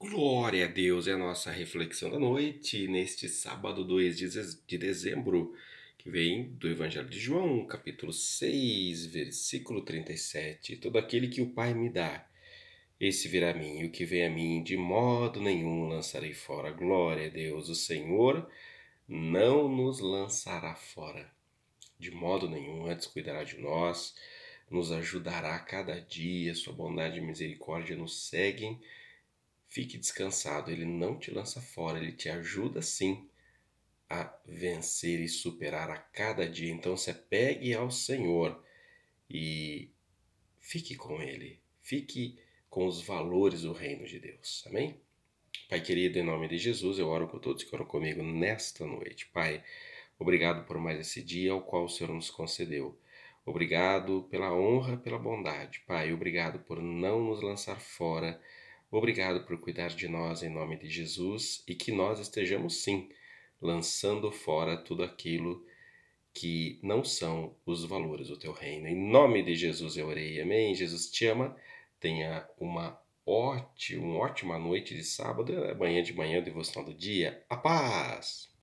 Glória a Deus é a nossa reflexão da noite, neste sábado 2 de dezembro, que vem do Evangelho de João, capítulo 6, versículo 37. Todo aquele que o Pai me dá, esse virá a mim, e o que vem a mim, de modo nenhum lançarei fora. Glória a Deus, o Senhor não nos lançará fora, de modo nenhum, antes cuidará de nós, nos ajudará a cada dia, sua bondade e misericórdia nos seguem Fique descansado, ele não te lança fora, ele te ajuda sim a vencer e superar a cada dia. Então se apegue ao Senhor e fique com ele, fique com os valores do reino de Deus. Amém? Pai querido, em nome de Jesus, eu oro por todos que oram comigo nesta noite. Pai, obrigado por mais esse dia ao qual o Senhor nos concedeu. Obrigado pela honra, pela bondade. Pai, obrigado por não nos lançar fora Obrigado por cuidar de nós em nome de Jesus e que nós estejamos sim lançando fora tudo aquilo que não são os valores do teu reino. Em nome de Jesus eu orei. Amém. Jesus te ama. Tenha uma ótima, uma ótima noite de sábado, é, amanhã de manhã, devoção do dia. A paz!